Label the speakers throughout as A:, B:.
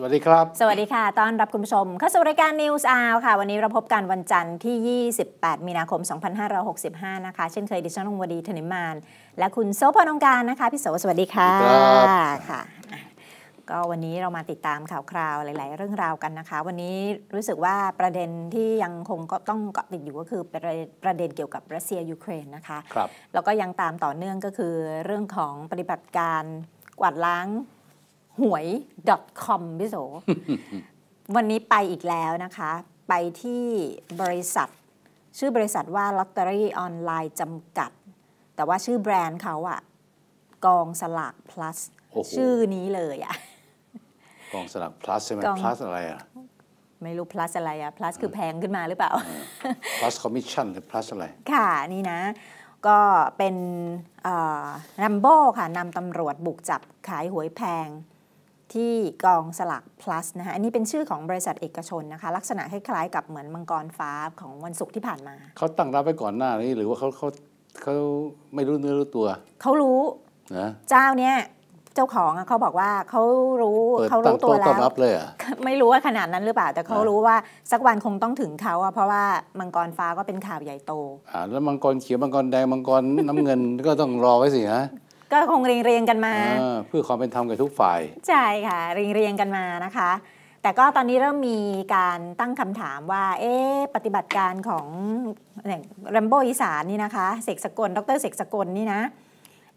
A: สวัสดีครับ ส
B: วัสดีค่ะต้อนรับคุณผู้ชมเข้าสู่รายการ News Hour ค่ะ วันนี้เราพบกันวันจันทร์ที่ 28 มีนาคม 2565 นะคะ เช่นเคยดิฉันนงวดีธนิมานและคุณโซพนองการนะคะ พี่โสสวัสดีค่ะค่ะ ก็วันนี้เรามาติดตามข่าวคราวหลายๆเรื่องราวกันนะคะ วันนี้รู้สึกว่าประเด็นที่ยังคงก็ต้องเกาะติดอยู่ก็คือ ประเด็นเกี่ยวกับรัสเซียยูเครนนะคะ ครับ แล้วก็ยังตามต่อเนื่องก็คือ เรื่องของปฏิบัติการกวาดล้างหวย .com พี่โสวันนี้ไปอีกแล้วนะคะ ไปที่บริษัทชื่อบริษัทว่าลอตเตอรี่ออนไลน์จำกัด แต่ว่าชื่อแบรนด์เขาอะกองสลาก plus ชื่อนี้เลยอะ
A: กองสลาก plus ใช่ไหม plus อะไรอะ
B: ไม่รู้ plus อะไรอะ plus คือแพงขึ้นมาหรือเปล่า
A: plus commission หรือ plus อะไร
B: ค่ะ นี่นะ ก็เป็นแรมโบ้ค่ะ นำตำรวจบุกจับขายหวยแพงที่กองสลัก plus นะคะอันนี้เป็นชื่อของบริษัทเอกชนนะคะ ลักษณะคล้ายๆกับเหมือนมังกรฟ้าของวันศุกร์ที่ผ่านมา
A: เขาตั้งรับไปก่อนหน้านี้หรือว่าเขาเขาเขาไม่รู้เนื้อรู้ตัว เขารู้นะเ
B: จ้าเนี้ยเจ้าของเขาบอกว่าเขารู้เขารู้ตัวแล้วลไม่รู้ว่าขนาดนั้นหรือเปล่า แต่เขารู้ว่าสักวันคงต้องถึงเขาอะเพราะว่ามังกรฟ้าก็เป็นข่าวใหญ่โต
A: อ่าแล้วมังกรเขียวมังกรแดงมังกรน้ำเงินก็ต้องรอไว้สิฮะ
B: ก็คงเรียงเรียงกันมา
A: เพื่อความเป็นธรรมกับทุกฝ่าย
B: ใช่ค่ะ เรียงเรียงกันมานะคะ แต่ก็ตอนนี้เริ่มมีการตั้งคำถามว่าเอ๊ปฏิบัติการของแรมโบอีสานนี่นะคะเสกสกลดรเสกสกลนี่นะ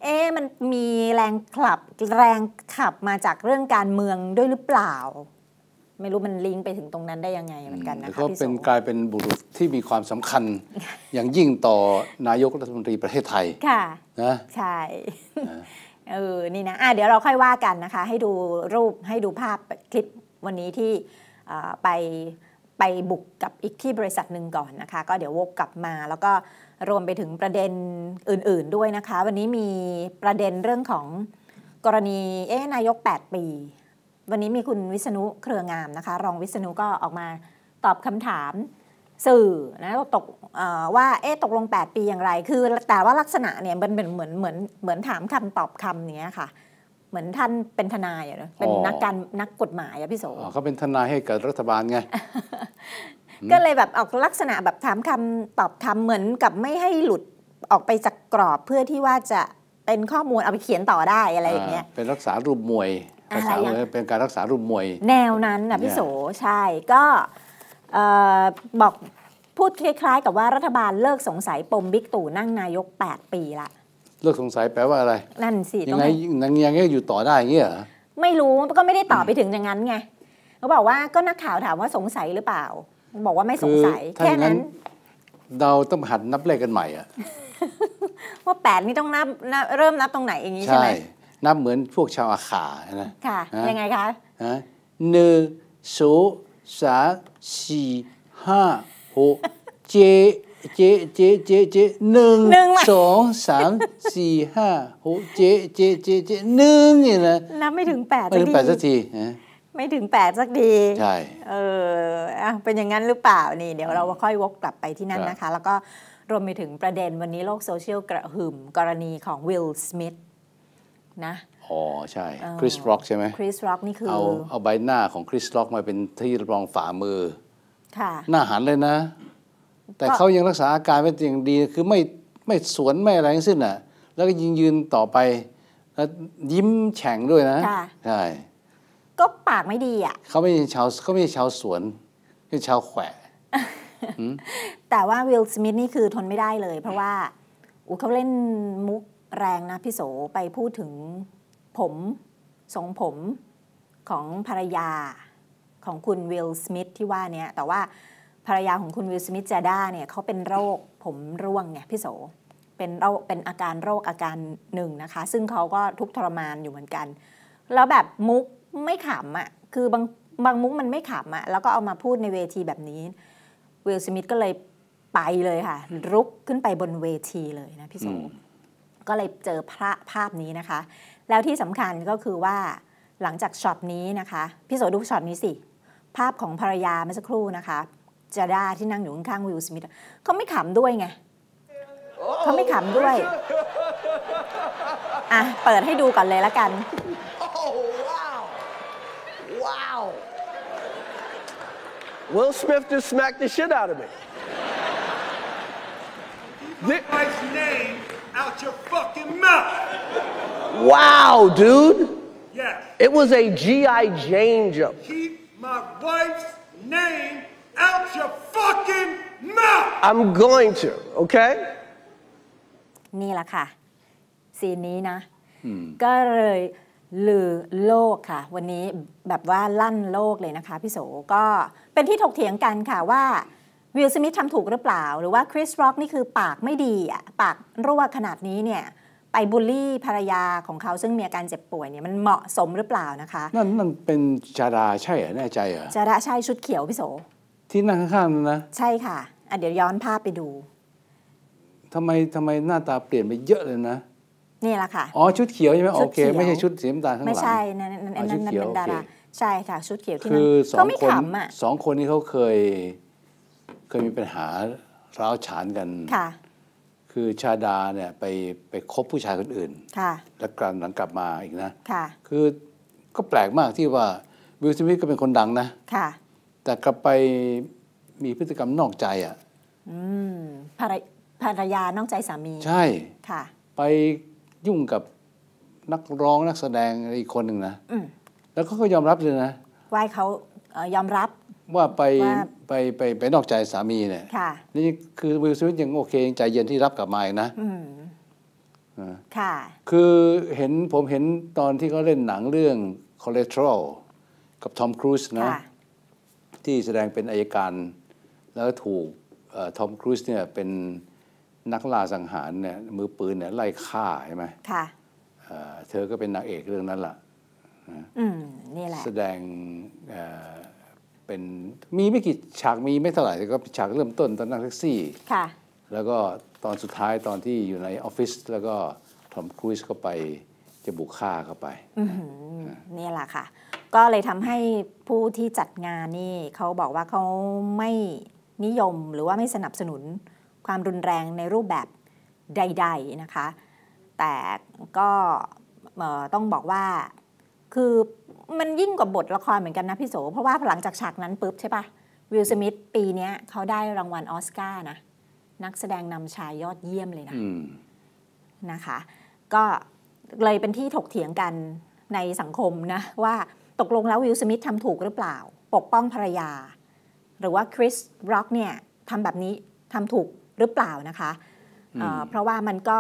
B: เอ๊มันมีแรงขับแรงขับมาจากเรื่องการเมืองด้วยหรือเปล่าไม่รู้มันลิงก์ไปถึงตรงนั้นได้ยังไง
A: เหมือนกันนะคะพี่ก็เป็นกลายเป็นบุรุษที่มีความสำคัญอย่างยิ่งต่อนายกรัฐมนตรีประเทศไทย ค่ะนะ
B: ใช่ เออ นี่นะอ่ะเดี๋ยวเราค่อยว่ากันนะคะ ให้ดูรูป ให้ดูภาพคลิปวันนี้ที่ไปไปบุกกับอีกที่บริษัทหนึ่งก่อนนะคะ ก็เดี๋ยววกกลับมาแล้วก็รวมไปถึงประเด็นอื่น ๆด้วยนะคะ วันนี้มีประเด็นเรื่องของกรณีเอ๊นายก 8 ปีวันนี้มีคุณวิษณุเครืองามนะคะรองวิษณุก็ออกมาตอบคำถามสื่อนะตกว่าเอ๊ะตกลง 8 ปีอย่างไรคือแต่ว่าลักษณะเนี่ยมันเป็นเหมือนเหมือนเหมือนถามคำตอบคำเนี้ยค่ะ เหมือนท่านเป็นทนายอะเป็นนักการนักกฎหมายอะพี่โสเข
A: าเป็นทนายให้กับรัฐบาลไง
B: ก็เลยแบบออกลักษณะแบบถามคำตอบคำเหมือนกับไม่ให้หลุดออกไปจากกรอบเพื่อที่ว่าจะเป็นข้อมูลเอาไปเขียนต่อได้อะไรอย่างเงี้ย
A: เป็นรักษารูปมวยอาษาเป็นการรักษารูปมวย แ
B: นวนั้นนะพี่โส ใช่ก็บอกพูดคล้ายๆ กับว่ารัฐบาลเลิกสงสัยปมบิ๊กตู่นั่งนายก 8 ปี ละ
A: เลิกสงสัยแปลว่าอะไรนั่นสิยังไงยังยังอยู่ต่อได้ยเงี้ย
B: ไม่รู้ก็ไม่ได้ตอบไปถึงอย่างนั้นไงเขาบอกว่าก็นักข่าวถามว่าสงสัยหรือเปล่า บอกว่าไม่สงสัยแค่นั้น
A: เราต้องหัดนับเลขกันใหม่อะ
B: ว่าแปดนี่ต้องนับเริ่มนับตรงไหนอย่างนี้ใช่ไหม
A: นับเหมือนพวกชาวอาขานะ
B: ค่ะ ยังไงคะ
A: หนึ่งสองสามสี่ ห้าหกเจ เจ เจ เจ เจหนึ่งสองสามสี่ห้าหกเจ เจ เจ เจหนึ่งนี่นะนับไม่ถึงแปดไม่ถึงแปดสักที
B: ไม่ถึงแปดสักดีใช่ เออ เป็นอย่างนั้นหรือเปล่า นี่เดี๋ยวเราค่อยวกกลับไปที่นั่นนะคะ แล้วก็ รวมไปถึงประเด็นวันนี้โลกโซเชียลกระหึ่ม กรณีของวิลสมิธนะ
A: อ๋อใช่คริสร็อกใช่ไหมค
B: ริสร็อกนี่คือเอาเอ
A: าใบหน้าของคริสร็อกมาเป็นที่รองฝ่ามือค่ะหน้าหันเลยนะ แต่เขายังรักษาอาการไว้อย่างดีคือไม่ไม่สวนไม่อะไรทั้งสิ้นอ่ะ แล้วก็ยิงยืนต่อไปแล้วยิ้มแฉ่งด้วยนะใช่
B: ก็ปากไม่ดีอ่ะ
A: เขาไม่ใช่ชาวเขาไม่ใช่ชาวสวนคือชาวแขวะ
B: แต่ว่าวิลสมิธนี่คือทนไม่ได้เลย เพราะว่าอูเขาเล่นมุกแรงนะพี่โสไปพูดถึงผมทรงผมของภรรยาของคุณวิลสมิธที่ว่าเนี่ยแต่ว่า ภรรยาของคุณวิลสมิธจาด้าเนี่ยเขาเป็นโรคผมร่วงไงพี่โส เป็นโรคเป็นอาการโรคอาการหนึ่งนะคะ ซึ่งเขาก็ทุกทรมานอยู่เหมือนกัน แล้วแบบมุกไม่ขำอะ่ะคือบางบางมุกมันไม่ขำอะ่ะแล้วก็เอามาพูดในเวทีแบบนี้วิลสมิธก็เลยไปเลยค่ะ รุกขึ้นไปบนเวทีเลยนะพี่โสมก็เลยเจอพระภาพนี้นะคะ แล้วที่สำคัญก็คือว่าหลังจากช็อตนี้นะคะพี่โสดูช็อตนี้สิภาพของภรรยาเมื่อสักครู่นะคะจาดาที่นั่งอยู่ข้างวิลสมิธเขาไม่ขำด้วยไงเขาไม่ขำด้วย
A: อ่ะเปิดให้
B: ดูก่อนเลยละกันวิล
C: Will Smith just smacked the shit out of me. This, name out your fucking mouth. Wow, dude. Yes. It was a G.I. Jane jump. Keep my wife's name out your fucking mouth. I'm going to, okay? นี่แหละค่ะ
B: ซีนนี้นะ ก็เลยลือโลกค่ะ วันนี้แบบว่าลั่นโลกเลยนะคะพี่โสก็เป็นที่ถกเถียงกันค่ะว่าวิลสมิธทำถูกหรือเปล่าหรือว่าคริสร็อกนี่คือปากไม่ดีอ่ะปากรั่วขนาดนี้เนี่ย ไปบูลลี่ภรรยาของเขาซึ่งมีอาการเจ็บป่วยเนี่ย มันเหมาะสมหรือเปล่านะคะ
A: นั่นมันเป็นจาราใช่เหรอแน่ใจเหรอจ
B: าราใช่ชุดเขียวพี่โส
A: ที่นั่งข้างๆนะ ใ
B: ช่ค่ะอ่ะ เดี๋ยวย้อนภาพไปดู
A: ทำไมทำไมหน้าตาเปลี่ยนไปเยอะเลยนะ
B: นี่แหละค่ะอ๋อ
A: ชุดเขียว ใช่ไหมโอเคไม่ใช่ชุดสีน้ำตาลข้างหลังไม่ใช่
B: นั่นนั่นนั่นเป็นดาราใช่ค่ะชุดเขียวที่นั่นเขาไม่ขำอ่ะ
A: สองคนนี้เขาเคยเคยมีปัญหาร้าวฉานกันค่ะคือชาดาเนี่ยไปไปคบผู้ชายคนอื่น ค่ะ แล้วกลับหลังกลับมาอีกนะ ค่ะ คือก็แปลกมากที่ว่าวิลสมิธก็เป็นคนดังนะ ค่ะ แต่กลับไปมีพฤติกรรมนอกใจอ่ะ อื
B: มภรภรรยานอกใจสามี ใช่ ค่ะ
A: ไปยุ่งกับนักร้องนักแสดงอีกคนหนึ่งนะอืแล้วเขาก็ยอมรับเลยนะ
B: ว่า้เขายอมรับ
A: ว่าไปไปไปไปนอกใจสามีเนี่ย ค่ะ นี่คือวิลสมิธยังโอเค ยังใจเย็นที่รับกลับมาอีกนะ
B: อืมค่ะ
A: คือเห็นผมเห็นตอนที่เขาเล่นหนังเรื่องคอเลสเตอรอลกับทอมครูซนะ ค่ะ ที่แสดงเป็นอายการ แล้วถูกทอมครูซเนี่ยเป็นนักล่าสังหารเนี่ยมือปืนเนี่ยไล่ฆ่าใช่ไหมค่ะเธอก็เป็นนางเอกเรื่องนั้นล่ะ
B: อืม นี่แหละ แส
A: ดงเป็น มีไม่กี่ฉากมีไม่เท่าไหร่แต่ก็ฉากเริ่มต้นตอนนั่งแท็กซี่ ค่ะ แล้วก็ตอนสุดท้ายตอนที่อยู่ในออฟฟิศแล้วก็ทอมครูซเขาไปจะบุกฆ่าเข้าไป
B: นี่แหละค่ะ ก็เลยทำให้ผู้ที่จัดงานนี่เขาบอกว่าเขาไม่นิยมหรือว่าไม่สนับสนุนความรุนแรงในรูปแบบใด ๆนะคะ แต่ก็ต้องบอกว่าคือมันยิ่งกว่าบทละครเหมือนกันนะพี่โส เพราะว่าหลังจากฉากนั้นปุ๊บใช่ปะวิลสมิธปีนี้เขาได้รางวัลออสการ์นะ นักแสดงนำชายยอดเยี่ยมเลยนะนะคะ ก็เลยเป็นที่ถกเถียงกันในสังคมนะ ว่าตกลงแล้ววิลสมิธทำถูกหรือเปล่า ปกป้องภรรยา หรือว่าคริสร็อกเนี่ยทำแบบนี้ทำถูกหรือเปล่านะคะเพราะว่ามันก็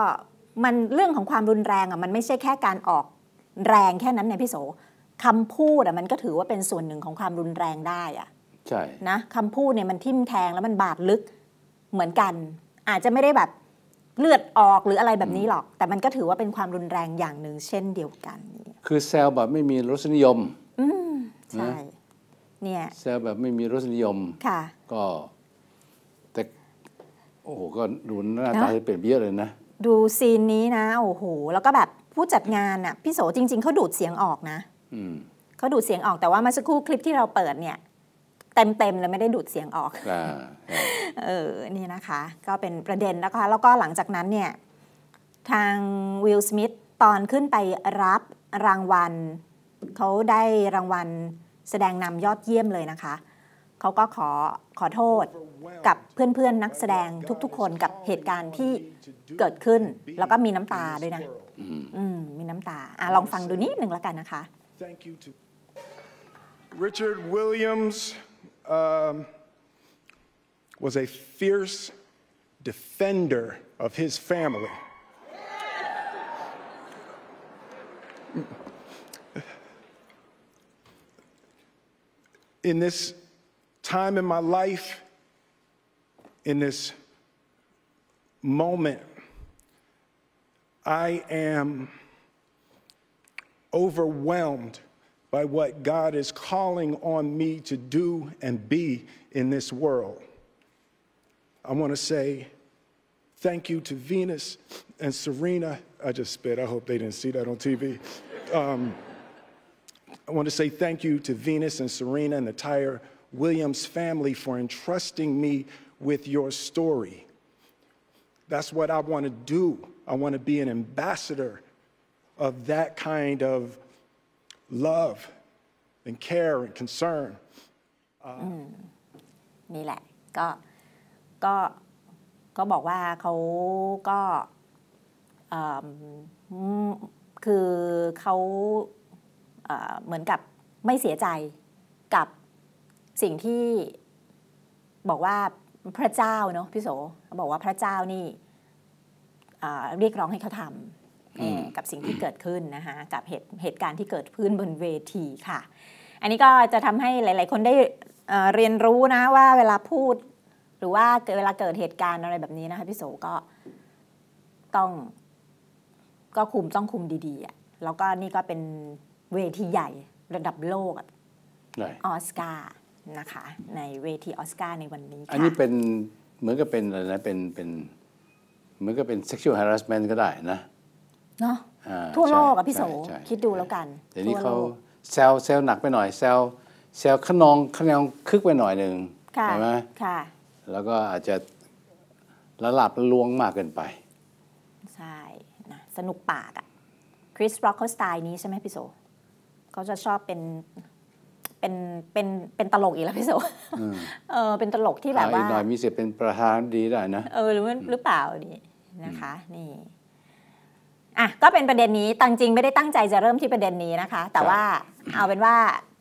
B: มันเรื่องของความรุนแรงอ่ะมันไม่ใช่แค่การออกแรงแค่นั้นเนี่ยพี่โสคำพูดอะมันก็ถือว่าเป็นส่วนหนึ่งของความรุนแรงได้อะใช่ นะคำพูดเนี่ยมันทิ่มแทงแล้วมันบาดลึกเหมือนกัน อาจจะไม่ได้แบบเลือดออกหรืออะไรแบบนี้หรอก แต่มันก็ถือว่าเป็นความรุนแรงอย่างหนึ่ง เช่นเดียวกัน
A: คือแซลแบบไม่มีรสนิยม อืมใช่เนี่ยแซลแบบไม่มีรสนิยมค่ะ ก็แต่โอ้โหก็ดูหน้าตาเปลี่ยนเยอะเลยนะ
B: ดูซีนนี้นะโอ้โหแล้วก็แบบผู้จัดงานอ่ะพี่โสจริง ๆเขาดูดเสียงออกนะเขาดูดเสียงออกแต่ว่าเมื่อสักครู่คลิปที่เราเปิดเนี่ย เต็ม ๆ เลย ไม่ได้ดูดเสียงออกเออนี่นะคะ ก็เป็นประเด็นนะคะ แล้วก็หลังจากนั้นเนี่ยทางวิลสมิธตอนขึ้นไปรับรางวัลเขาได้รางวัลแสดงนำยอดเยี่ยมเลยนะคะ เขาก็ขอขอโทษกับเพื่อนๆนนักแสดงทุก ๆ คนกับเหตุการณ์ที่เกิดขึ้น แล้วก็มีน้ำตาด้วยนะมีน้ำตาอลองฟังดูนิดหนึ่งแล้วกันนะคะ Thank you to
C: Richard Williams um, was a fierce defender of his family in this time in my life in this moment I am overwhelmed by what God is calling on me to do and be in this world. I want to say thank you to Venus and Serena. I just spit. I hope they didn't see that on TV. Um, I want to say thank you to Venus and Serena and the entire Williams family for entrusting me with your story. That's what I want to do. I want to be an ambassador of that kind of love and care and concern.
B: นี่แหละก็ก็ก็บอกว่าเขาก็คือเขาเหมือนกับไม่เสียใจกับสิ่งที่บอกว่าพระเจ้าเนาะพี่โสบอกว่าพระเจ้านี่เรียกร้องให้เขาทำกับสิ่งที่เกิดขึ้นนะคะกับเหตุเหตุการณ์ที่เกิดขึ้นบนเวทีค่ะ อันนี้ก็จะทำให้หลาย ๆ คนได้เรียนรู้นะว่าเวลาพูดหรือว่าเวลาเกิดเหตุการณ์อะไรแบบนี้นะคะพี่โสก็ต้อง ก็คุมต้องคุมดีๆอ่ะแล้วก็นี่ก็เป็นเวทีใหญ่ ระดับโลกออสการ์ นะคะ ในเวทีออสการ์ในวันนี้อันน
A: ี้เป็นเหมือนกับเป็นอะไรนะเป็นเป็นมันก็เป็น sexual harassment ก็ได้นะเนาะทั่วโลกอะพี่โส
B: คิดดูแล้วกันเดี๋ยวนี้เขา
A: เซลเซลหนักไปหน่อยเซล เซลขนองขนองคึกไปหน่อยหนึ่ง
B: ใช่ไหมค่ะ
A: แล้วก็อาจจะระลับลวงมากเกินไป
B: ใช่นะสนุกปากอะคริสบล็อกเขาสไตล์นี้ใช่ไหมพี่โสเขาจะชอบเป็น เป็นเป็นเป็นตลกอีกแล้ว พี่โสเออเป็นตลกที่แบบว่าอีกหน่อย
A: มีเสียเป็นประธานดีได้นะ
B: เออหรือหรือเปล่านี่
A: นะคะนี่
B: อ่ะก็เป็นประเด็นนี้ตังจริงไม่ได้ตั้งใจจะเริ่มที่ประเด็นนี้นะคะ แต่ว่าเอาเป็นว่า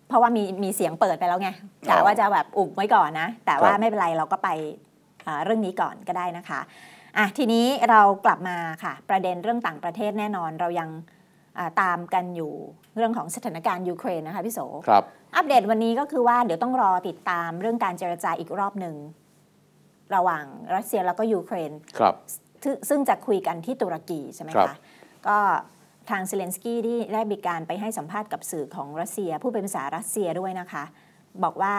B: เพราะว่ามีมีเสียงเปิดไปแล้วไงกะว่าจะแบบอุบไว้ก่อนนะ แต่ว่าไม่เป็นไร เราก็ไปเรื่องนี้ก่อนก็ได้นะคะอ่ะทีนี้เรากลับมาค่ะ ประเด็นเรื่องต่างประเทศแน่นอนเรายังตามกันอยู่เรื่องของสถานการณ์ยูเครนนะคะพี่โสครับอัปเดตวันนี้ก็คือว่าเดี๋ยวต้องรอติดตามเรื่องการเจรจาอีกรอบหนึ่งระหว่างรัสเซียแล้วก็ยูเครนครับซึ่งจะคุยกันที่ตุรกี ใช่ไหมคะ ก็ทางเซเลนสกี้ที่ได้มีการไปให้สัมภาษณ์กับสื่อของรัสเซียผู้เป็นภาษารัสเซียด้วยนะคะ บอกว่า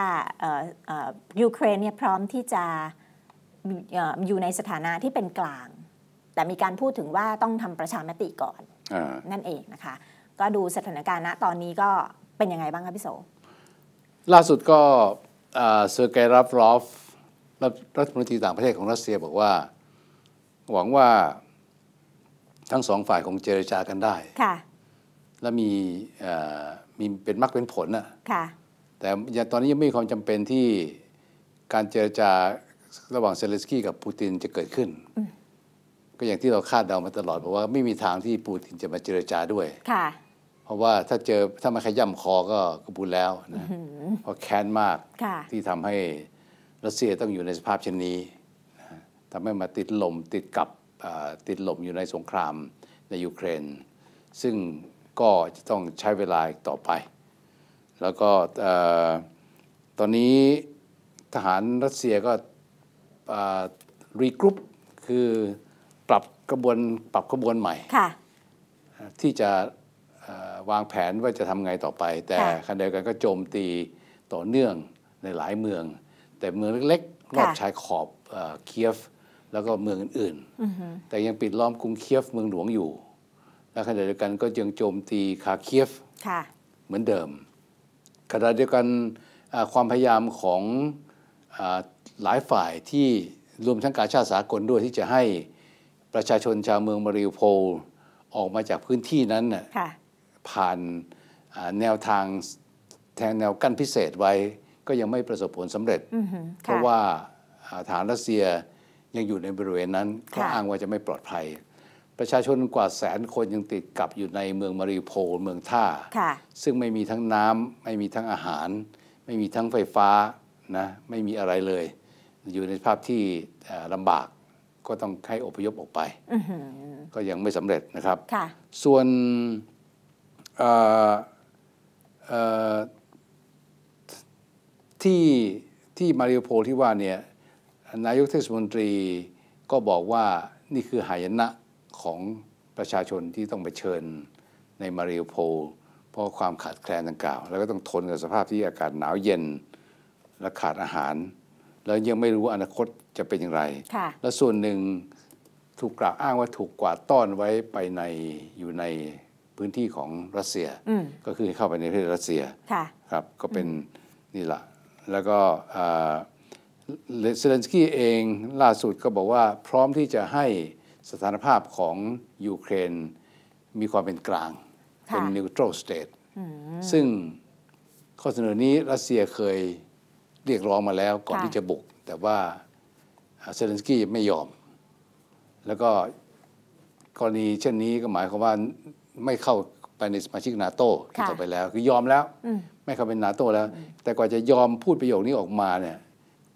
B: ยูเครนเนี่ยพร้อมที่จะอยู่ในสถานะที่เป็นกลาง แต่มีการพูดถึงว่าต้องทำประชามติก่อนอนั่นเองนะคะ ก็ดูสถานการณ์ณตอนนี้ก็เป็นยังไงบ้างครับพี่โส
A: ล่าสุดก็เซอร์เกย์รับรอฟรัฐมนตรีต่างประเทศของรัสเซียบอกว่าหวังว่าทั้งสองฝ่ายคงเจรจากันได้ค่ะและมีมีเป็นมรรคเป็นผลนะค่ะแต่ตอนนี้ยังไม่มีความจำเป็นที่การเจรจาระหว่างเซเลสกี้กับปูตินจะเกิดขึ้นก็อย่างที่เราคาดเดามาตลอดบอกว่าไม่มีทางที่ปูตินจะมาเจรจาด้วยค่ะเพราะว่าถ้าเจอถ้ามาขย่ำคอก็กบุญแล้วนะเพราะแค้นมากที่ทำให้รัสเซียต้องอยู่ในสภาพเช่นนี้ทำให้มาติดลมติดกับติดลมอยู่ในสงครามในยูเครน ซึ่งก็จะต้องใช้เวลาต่อไป แล้วก็ตอนนี้ทหารรัสเซียก็รีกรุ๊ปคือปรับกระบวนปรับกระบวนใหม่ ที่จะวางแผนว่าจะทำไงต่อไป แต่ขณะเดียวกันก็โจมตีต่อเนื่องในหลายเมือง แต่เมืองเล็กๆรอบชายขอบเคียฟแล้วก็เมืองอื่นๆ แต่ยังปิดล้อมกรุงเคียฟ เมืองหลวงอยู่ และขณะเดียวกันก็ยังโจมตีคาเคียฟเหมือนเดิม ขณะเดียวกันความพยายามของหลายฝ่ายที่รวมทั้งการชาติสากลด้วยที่จะให้ประชาชนชาวเมืองมาริโพลออกมาจากพื้นที่นั้น ผ่านแนวทางแทนแนวกั้นพิเศษไว้ก็ยังไม่ประสบผลสำเร็จเพราะว่าฐานรัสเซียยังอยู่ในบริเวณนั้นก็อ้างว่าจะไม่ปลอดภัย ประชาชนกว่าแสนคนยังติดกับอยู่ในเมืองมารีโพเมืองท่า ซึ่งไม่มีทั้งน้ำไม่มีทั้งอาหาร ไม่มีทั้งไฟฟ้านะไม่มีอะไรเลย อยู่ในภาพที่ลำบากก็ต้องให้อพยพออกไป ก็ยังไม่สำเร็จนะครับ ส่วนที่ที่มารีโพโพที่ว่าเนี่ยนายกเทศมนตรีก็บอกว่านี่คือหายนะของประชาชนที่ต้องไปเชิญในมาริโอโพลเพราะความขาดแคลนดังกล่าว แล้วก็ต้องทนกับสภาพที่อากาศหนาวเย็นและขาดอาหาร แล้วยังไม่รู้อนาคตจะเป็นอย่างไรและส่วนหนึ่งถูกกล่าวอ้างว่าถูกกวาดต้อนไว้ไปในอยู่ในพื้นที่ของรัสเซียก็คือเข้าไปในประเทศรัสเซียครับ ก็เป็นนี่แหละแล้วก็เซเลนสกี้เองล่าสุดก็บอกว่าพร้อมที่จะให้สถานภาพของยูเครนมีความเป็นกลาง เป็นนิวตรอลสเตตซึ่งข้อเสนอนี้ รัสเซียเคยเรียกร้องมาแล้วก่อนที่จะบุก แต่ว่าเซเลนสกี้ไม่ยอม แล้วก็กรณีเช่นนี้ก็หมายความว่าไม่เข้าไปในสมาชิกนาโต้ต่อไปแล้วคือยอมแล้วไม่เข้าเป็นนาโต้แล้ว แต่กว่าจะยอมพูดประโยคนี้ออกมาเนี่ย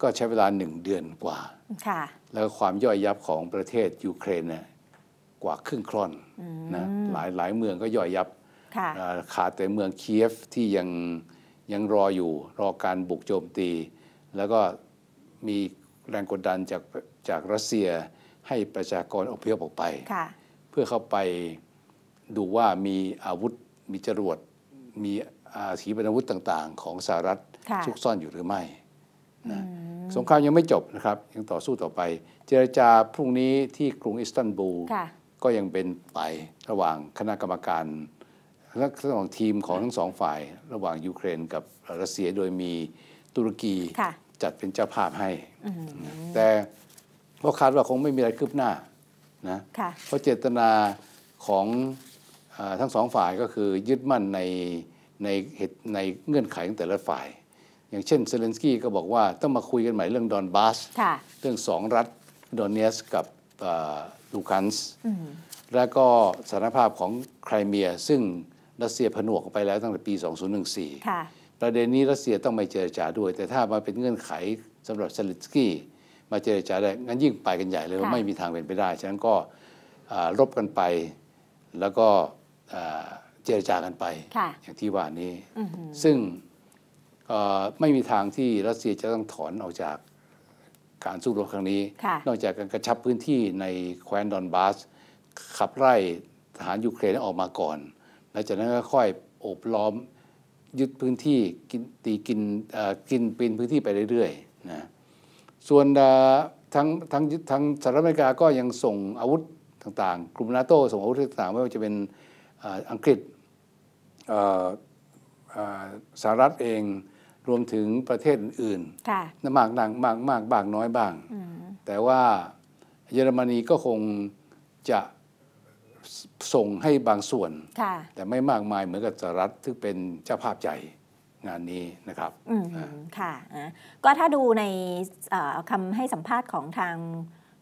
A: ก็ใช้เวลาหนึ่งเดือนกว่า แล้วความย่อยยับของประเทศยูเครนเนี่ยกว่าครึ่งครอนนะ หลายหลายเมืองก็ย่อยยับ ขาดแต่เมืองเคียฟที่ยังยังรออยู่รอการบุกโจมตี แล้วก็มีแรงกดดันจากจากรัสเซียให้ประชากรอพยพออกไป เพื่อเข้าไปดูว่ามีอาวุธมีจรวดมีอาถีบรรวุธต่าง ๆ ของสหรัฐซุกซ่อนอยู่หรือไม่ นะสงครามยังไม่จบนะครับ ยังต่อสู้ต่อไป เจรจาพรุ่งนี้ที่กรุงอิสตันบูลก็ยังเป็นไประหว่างคณะกรรมการและของทีมของทั้งสองฝ่ายระหว่างยูเครนกับรัสเซียโดยมีตุรกี จัดเป็นเจ้าภาพให้ แต่กคาดว่าคงไม่มีอะไรคืบหน้านะเพราะเจตนาของทั้งสองฝ่ายก็คือยึดมั่นในในเหตุในเงื่อนไขของแต่ละฝ่ายอย่างเช่นเซเลนสกี้ก็บอกว่าต้องมาคุยกันใหม่เรื่องดอนบาสเรื่องสองรัฐดอนเนสกับลูคันส์แล้วก็สารภาพของไครเมีย ซึ่งรัสเซียผนวกไปแล้วตั้งแต่ปี
B: 2014
A: ประเด็นนี้รัสเซียต้องไม่เจรจาด้วย แต่ถ้ามาเป็นเงื่อนไขสำหรับเซเลนสกี้มาเจรจาได้ งั้นยิ่งไปกันใหญ่เลยไม่มีทางเป็นไปได้ ฉะนั้นก็รบกันไป แล้วก็เจรจากันไปอย่างที่ว่านี้ ซึ่งไม่มีทางที่รัสเซียจะต้องถอนออกจากการสู้รบครั้งนี้ นอกจากการกระชับพื้นที่ในแคว้นดอนบาส ขับไล่ทหารยูเครนออกมาก่อน แลังจากนั้นก็ค่อยโอบล้อมยึดพื้นที่กินตีกินกินปีนพื้นที่ไปเรื่อยๆนะส่วนทั้งทั้งทั้งสหรัฐอเมริกาก็ยังส่งอาวุธต่างๆ กลุ่มนาโต้ส่งอาวุธต่างๆไม่ว่าจะเป็นอังกฤษสหรัฐเองรวมถึงประเทศอื่นๆนมากนางมากมากบางน้อย บ้าง แต่ว่าเยอรมนีก็คงจะส่งให้บางส่วน แต่ไม่มากมายเหมือนกับสหรัฐที่เป็นเจ้าภาพใหญ่งานนี้นะครับ
B: ค่ะก็ถ้าดูในคำให้สัมภาษณ์ของทาง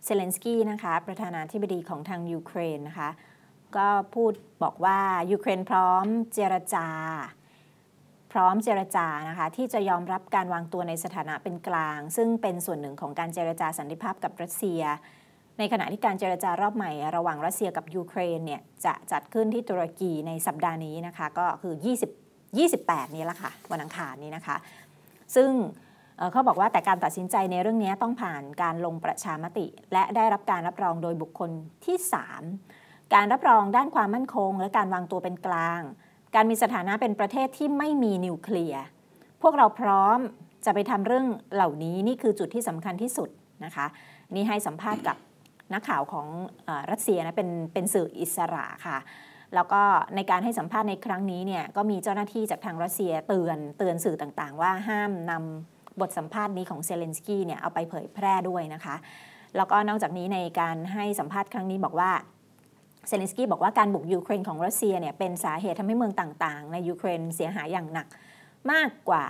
B: เซเลนสกี้นะคะ ประธานาธิบดีของทางยูเครนนะคะ ก็พูดบอกว่ายูเครนพร้อมเจรจาพร้อมเจรจานะคะที่จะยอมรับการวางตัวในสถานะเป็นกลาง ซึ่งเป็นส่วนหนึ่งของการเจรจาสันติภาพกับรัสเซีย ในขณะที่การเจรจารอบใหม่ ระหว่างรัสเซียกับยูเครนเนี่ยจะจัดขึ้นที่ตุรกีในสัปดาห์นี้นะคะก็คือ20 28 นี้ละค่ะวันอังคารนี้นะคะ ซึ่งเขาบอกว่าแต่การตัดสินใจในเรื่องนี้ต้องผ่านการลงประชามติ และได้รับการรับรองโดยบุคคลที่ 3 การรับรองด้านความมั่นคงและการวางตัวเป็นกลางการมีสถานะเป็นประเทศที่ไม่มีนิวเคลียร์ พวกเราพร้อมจะไปทำเรื่องเหล่านี้ นี่คือจุดที่สำคัญที่สุดนะคะ นี่ให้สัมภาษณ์กับนักข่าวของอรัสเซียนะ เป็นเป็นสื่ออิสระค่ะ แล้วก็ในการให้สัมภาษณ์ในครั้งนี้เนี่ยก็มีเจ้าหน้าที่จากทางรัสเซียเตือนเตือนสื่อต่างๆว่า ห้ามนำบทสัมภาษณ์นี้ของเซเลนสกี้เนี่ยเอาไปเผยแพร่ด้วยนะคะ แล้วก็นอกจากนี้ในการให้สัมภาษณ์ครั้งนี้บอกว่าเซเลนสกี้บอกว่าการบุกยูเครนของรัสเซียเนี่ยเป็นสาเหตุทำให้เมืองต่าง ๆ ในยูเครนเสียหายอย่างหนักมากกว่า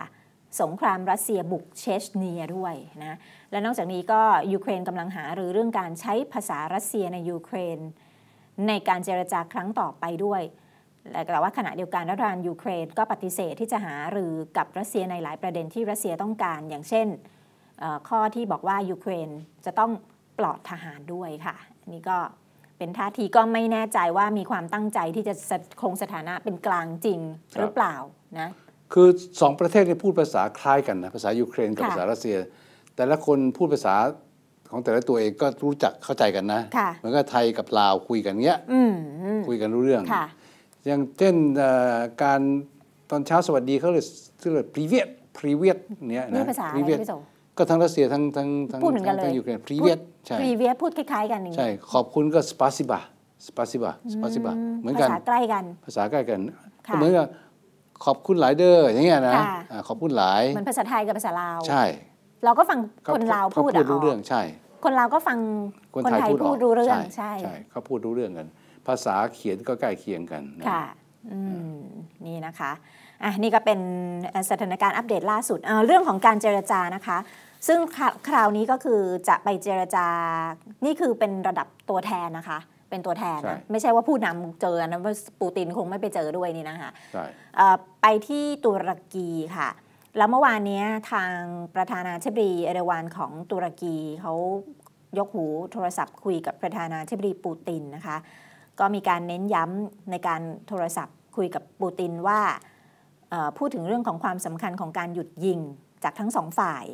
B: สงครามรัสเซียบุกเชชเนียด้วยนะและนอกจากนี้ก็ยูเครนกำลังหาหรือเรื่องการใช้ภาษารัสเซียในยูเครนในการเจรจาครั้งต่อไปด้วยแต่ว่าขณะเดียวกันรัฐบาลยูเครน ก็ปฏิเสธที่จะหาหรือกับรัสเซียในหลายประเด็นที่รัสเซียต้องการอย่างเช่นข้อที่บอกว่า ยูเครนจะต้องปลอดทหารด้วยค่ะนี่ก็็นท่าทีก็ไม่แน่ใจว่ามีความตั้งใจที่จะคงสถานะเป็นกลางจริงหรือเปล่านะ
A: คือสองประเทศที่พูดภาษาคล้ายกันนะภาษายูเครนกับภาษารัสเซีย แต่ละคนพูดภาษาของแต่ละตัวเองก็รู้จักเข้าใจกันนะเหมือนกับไทยกับลาวคุยกันเงี้ยคุยกันรู้เรื่องอย่างเช่นการตอนเช้าสวัสดีเขาเลยเรียกพรีเวียตพรีเวียตเนี่ยนะพรีเวียตก็ทั้งรัสเซียทั้งทั้งทั้งพูดเหมือนกันเลยทั้งยูเครนพรีเวียตใช่พรีเว
B: ียตพูดคล้ายๆกันอย่างนี้ใช่
A: ขอบคุณก็สปาซิบาสปาซิบาสปาซิบาเหมือนกันภาษาใกล้กัน ภาษาใกล้กันก็เหมือนกับขอบคุณหลายเด้ออย่างเงี้ยนะขอบคุณหลายเหมือนภาษ
B: าไทยกับภาษาลาวใช่ เราก็ฟังคนลาวพูดรู้เรื่องใช่ คนลาวก็ฟังคนไทยพูดรู้เรื่องใช่ใช่
A: เขาพูดรู้เรื่องกัน ภาษาเขียนก็ใกล้เคียงกันค่ะ
B: นี่นะคะอ่ะนี่ก็เป็นสถานการณ์อัปเดตล่าสุดเเรื่องของการเจรจานะคะซึ่งคราวนี้ก็คือจะไปเจรจา นี่คือเป็นระดับตัวแทนนะคะ เป็นตัวแทนนะไม่ใช่ว่าผู้นำเจอนะว่าปูตินคงไม่ไปเจอด้วยนี่นะคะไปที่ตุรกีค่ะ แล้วเมื่อวานนี้ทางประธานาธิบดีเอเดวานของตุรกีเขายกหูโทรศัพท์คุยกับประธานาธิบดีปูตินนะคะ ก็มีการเน้นย้ำในการโทรศัพท์คุยกับปูตินว่าพูดถึงเรื่องของความสำคัญของการหยุดยิงจากทั้งสองฝ่าย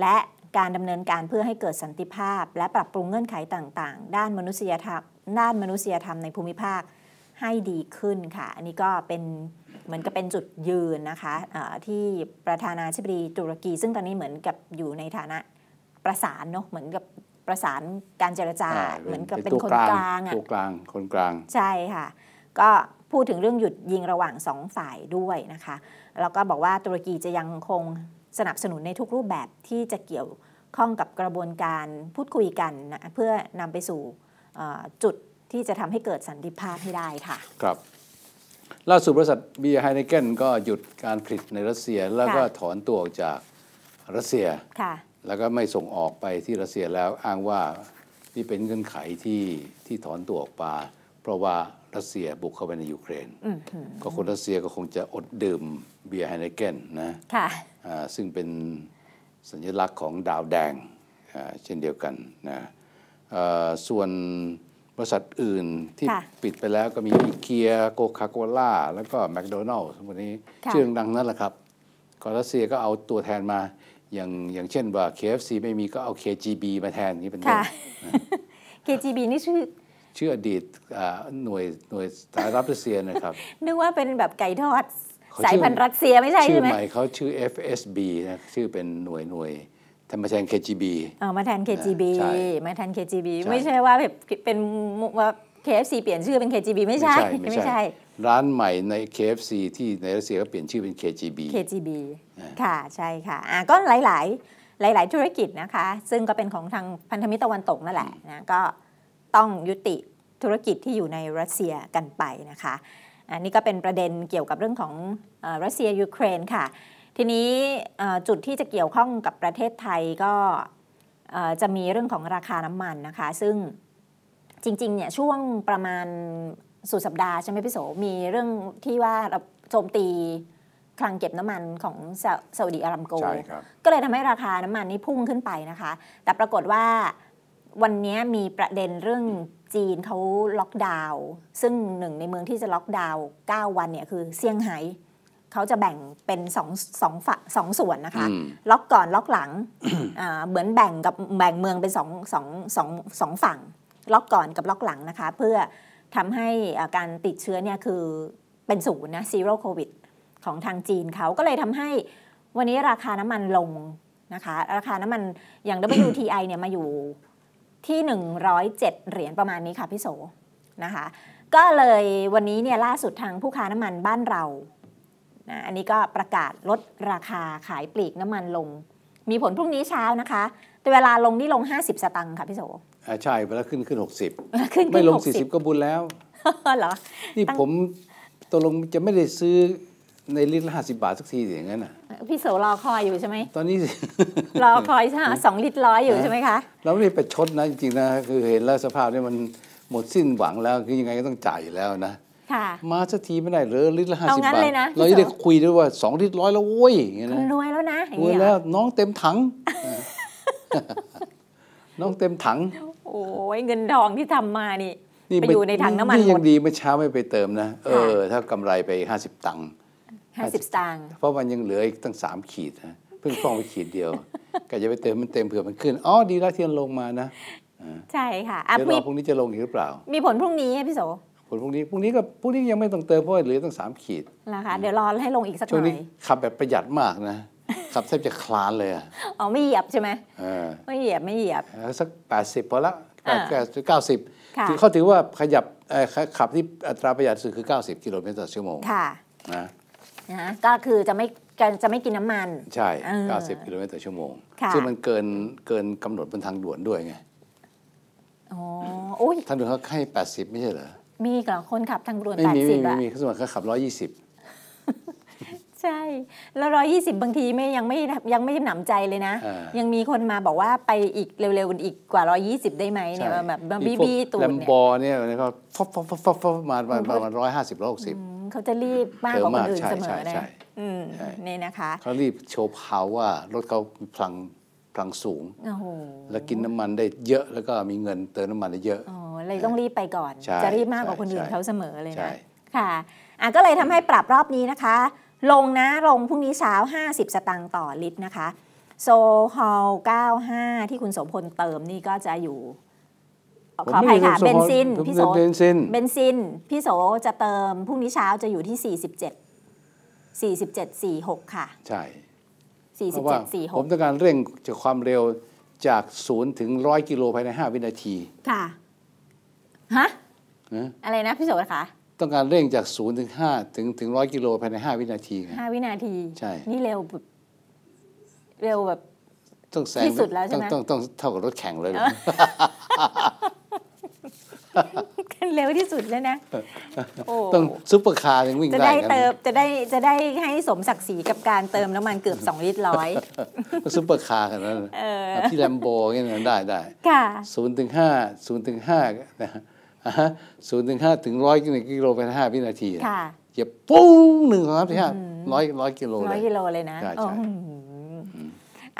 B: และการดำเนินการเพื่อให้เกิดสันติภาพ และปรับปรุงเงื่อนไขต่าง ๆ ด้านมนุษยธรรมด้านมนุษยธรรมในภูมิภาค ให้ดีขึ้นค่ะ อันนี้ก็เป็นเหมือนกับเป็นจุดยืนนะคะะที่ประธานาธิบดีตุรกี ซึ่งตอนนี้เหมือนกับอยู่ในฐานะประสานเนาะเหมือนกับประสานการเจรจา เหมือนกับเป็นคนกลางอ่ะ
A: กลางคนกลาง
B: ใช่ค่ะ ก็พูดถึงเรื่องหยุดยิงระหว่างสองฝ่ายด้วยนะคะแล้วก็บอกว่าตุรกีจะยังคงสนับสนุนในทุกรูปแบบที่จะเกี่ยวข้องกับกระบวนการพูดคุยกันนะเพื่อนำไปสู่จุดที่จะทำให้เกิดสันติภาพให้ได้ค
A: ่ะ ครับล่าสุดบริษัทเบียร์ไฮเนเกนก็หยุดการผลิตในรัสเซีย แล้วก็ถอนตัวออกจากรัสเซีย แล้วก็ไม่ส่งออกไปที่รัสเซียแล้วอ้างว่า นี่เป็นเงื่อนไขที่ที่ถอนตัวออกไปเพราะว่ารัสเซียบุกเข้าไปในยูเครนก็คนรัสเซียก็คงจะอดดื่มเบียร์ไฮเนเกนนะซึ่งเป็นสัญลักษณ์ของดาวแดงเช่นเดียวกันนะส่วนบริษัทอื่นที่ปิดไปแล้วก็มีอีเกียโกคาโกล่าแล้วก็แมคโดนัลล์พวกนี้ชื่อดังนั้นแหละครับ ก็รัสเซียก็เอาตัวแทนมาอย่างอย่างเช่นว่า KFC ไม่มีก็เอา KGB มาแทนนี่เป็นต้น
B: KGB นี่ชื่อ
A: ชื่ออดีตหน่วยหน่วยสหรัรัสเซียนะครับ
B: นึกว่าเป็นแบบไก่ทอดสายพันธุ์รัสเซียไม่ใช่ใช่ไหมชื่อใหม่
A: เขาชื่อ FSB นะชื่อเป็นหน่วยหน่วยทำมาแทน KGB
B: อ๋อมาแทน KGB มาแทน KGB ไม่ใช่ว่าแบบเป็นว่า KFC เปลี่ยนชื่อเป็น KGB ไม่ใช่ไม่ใช่
A: ร้านใหม่ใน KFC ที่ในรัสเซียก็เปลี่ยนชื่อเป็น KGB
B: KGB ค่ะใช่ค่ะอ่ะก็หลายๆหลายๆ ธุรกิจนะคะ ซึ่งก็เป็นของทางพันธมิตรตะวันตกนั่นแหละนะก็ต้องยุติธุรกิจที่อยู่ในรัสเซียกันไปนะคะ อันนี้ก็เป็นประเด็นเกี่ยวกับเรื่องของรัสเซียยูเครนค่ะ ทีนี้จุดที่จะเกี่ยวข้องกับประเทศไทยก็ จะมีเรื่องของราคาน้ำมันนะคะ ซึ่งจริงๆเนี่ยช่วงประมาณสุดสัปดาห์ใช่ไหมพี่โสมีเรื่องที่ว่าโจมตีคลังเก็บน้ำมันของซาอุดีอารามโกก็เลยทำให้ราคาน้ำมันนี่พุ่งขึ้นไปนะคะ แต่ปรากฏว่าวันนี้มีประเด็นเรื่องจีนเขาล็อกดาวน์ซึ่งหนึ่งในเมืองที่จะล็อกดาวน์9วัน เนี่ย คือเซี่ยงไฮ้เขาจะแบ่งเป็นสองสองฝัสองส่วนนะคะล็อกก่อนล็อกหลังเหมือนแบ่งกับแบ่งเมืองเป็นสองสองสองสองฝั่ง ล็อกก่อนกับล็อกหลังนะคะ เพื่อทำให้การติดเชื้อเนี่ยคือเป็นศูนย์นะซีโร่โควิดของทางจีนเขาก็เลยทำให้วันนี้ราคาน้ำมันลงนะคะ ราคาน้ำมันอย่าง WTI เนี่ยมาอยู่ที่ 107 เหรียญประมาณนี้ค่ะ พี่โสนะคะ ก็เลยวันนี้เนี่ยล่าสุดทางผู้ค้าน้ำมันบ้านเรานะอันนี้ก็ประกาศลดราคาขายปลีกน้ำมันลง มีผลพรุ่งนี้เช้านะคะ แต่เวลาลงนี่ลง 50 สตังค์ค่ะ พี่โส
A: ใช่เวลาขึ้นขึ้น 60ขึ้นไม่ลง 40 ก็บุญแล้ว
B: เหรอ นี่ผ
A: มตกลงจะไม่ได้ซื้อในลิตรละห้าสิบาทสักทีอย่างนั้นน่ะ
B: พี่โสรอคอยอยู่ใช่ไหม
A: ตอนนี้รอค
B: อยใช่ไหมสองลิตรร้อยอยู่ใช่ไหมคะ
A: เราไม่ได้ไปชดนะจริงๆนะคือเห็นแล้วสภาพนี่มันหมดสิ้นหวังแล้วคือยังไงก็ต้องจ่ายอยู่แล้วนะมาสักทีไม่ได้หรือลิตรละห้าสิบบาทเราจะได้คุยด้วยว่าสองลิตรร้อยแล้วโว้ยอย่างเง้น
B: รวยแล้วนะรวยแล้ว
A: น้องเต็มถัง น้องเต็มถัง
B: โอ้ยเงินทองที่ทำมานี่
A: ไปอยู่ในถังน้ำมันนี่ยังดีเมื่อเช้าไม่ไปเติมนะเออถ้ากำไรไปห้าสิบตังค์
B: 50สตางค์
A: เพราะมันยังเหลืออีกตั้ง 3 ขีดนะเพิ่งฟ้องไปขีดเดียวก็จะไปเติมมันเต็มเผื่อมันขึ้น อ๋อดีแล้วที่มันลงมานะใ
B: ช่ค่ะเดี๋ยวรอพร
A: ุ่งนี้จะลงอีกหรือเปล่า
B: มีผลพรุ่งนี้พี่โส
A: ผลพรุ่งนี้พรุ่งนี้ก็พรุ่งนี้ยังไม่ต้องเติมเพราะเหลือตั้งสามขีด
B: นะคะเดี๋ยวรอให้ลงอีกสักหน่อยช่วงนี้
A: ขับแบบประหยัดมากนะ ขับแทบจะคลานเลย
B: อ๋อไม่เหยียบใช่ไหมไม่เหยียบไม่เหยียบ
A: สัก80พอละเก้าสิบเขาถือว่าขยับขับที่อัตราประหยัดสุดคือ90กิโลเมตรต่อชั่วโมงค่ะนะ
B: ก็คือจะไม่จะไม่กินน้ำ
A: มันใช่ 90 กิโลเมตรต่อชั่วโมงซึ่งมันเกินเกินกำหนดบนทางด่วนด้วยไง
B: อโอ้ย
A: ทางด่วนเขาให้80 ไม่ใช่เหรอ
B: มีกับคนขับทางด่วน 80ไม่มีไม่มีเขาสมัครเขาขับ 120 ใช่แล้วร้อยี่สิบบางทีไม่ยังไม่ยังไม่หนำใจเลยนะ ยังมีคนมาบอกว่าไปอีกเร็วๆอีกกว่าร้อยี่สิบได้ไหมเนี่ยแบบบีบีตูดเนี่ยแลมโบ
A: เนี่ยเขาฟบฟบฟบฟบมาประมาณร้อยห้าสิบร้อยหกสิบ
B: เขาจะรีบมากกว่าคนอื่นเสมอนยนี่นะคะ เขา
A: รีบโชว์ผาว่ารถเขาพลังพลังสูงแล้วกินน้ำมันได้เยอะ แล้วก็มีเงินเติมน้ำมันได้เยอะอ๋อ
B: เลยต้องรีบไปก่อนจะรีบมากกว่าคนอื่นเขาเสมอเลยนะค่ะ อ่ะก็เลยทำให้ปรับรอบนี้นะคะ ลงนะลงพรุ่งนี้เช้า50สตางค์ต่อลิตรนะคะโซฮอล95ที่คุณสมพลเติมนี่ก็จะอยู่
A: ขออภัยค่ะเบนซินพี่โสเบนซินเบนซ
B: ินพี่โส จะเติม พรุ่งนี้เช้าจะอยู่ที่ 47 47 46ค่ะ ใช่47 46ผมต้อ
A: งการเร่งจากความเร็วจากศูนย์ถึงร้อยกิโลภายใน 5 วินาที
B: ค่ะฮะอะไรนะพี่โสคะ
A: ต้องการเร่งจากศูนย์ถึงห้าถึงถึงร้อยกิโลภายในห้าวินาทีห้าวินาทีใช่ นี่เร็วแบบเร็วแบบที่สุดแล้วใช่ไหมต้องต้องเท่ากับรถแข่งเลย
B: กันเร็วที่สุดแล้วนะ
A: ต้องซุปเปอร์คาร์ยังวิ่งได้ จะได้เติม
B: จะได้ จะได้ให้สมศักดิ์ศรีกับการเติมน้ำมันเกือบ 2ลิตรร้อย
A: ซุปเปอร์คาร์ขนาดนั้นที่แลมโบเนี่ยได้ได้ค่ะศูนย์ถึงห้าศูนย์ถึงห้านะศูนย์ถึงห้าถึงร้อยกิโลตปห้าวินาทีเหยียบปุ้งหนึ่งครับพี่ฮะร้อยร้อยกิโลร้อยกิโ
B: ลเลยนะ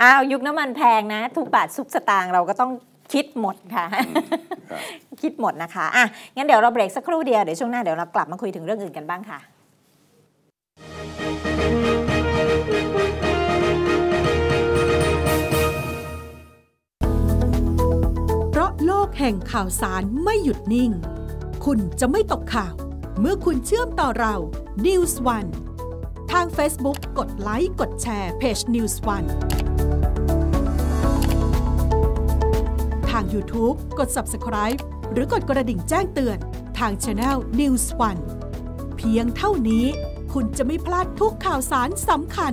B: อ้าว ยุคน้ำมันแพงนะ ทุกบาททุกสตางค์เราก็ต้องคิดหมดค่ะ คิดหมดนะคะอ่ะงั้นเดี๋ยวเราเบรกสักครู่เดียว เดี๋ยวช่วงหน้าเดี๋ยวเรากลับมาคุยถึงเรื่องอื่นกันบ้างค่ะเพราะโลกแห่งข่าวสารไม่หยุดนิ่ง คุณจะไม่ตกข่าว เมื่อคุณเชื่อมต่อเรา News One ทาง Facebook กดไลค์กดแชร์เพจ News One าง YouTube กด Subscribe หรือกดกระดิ่งแจ้งเตือนทาง Channel News One เพียงเท่านี้คุณจะไม่พลาดทุกข่าวสารสำคัญ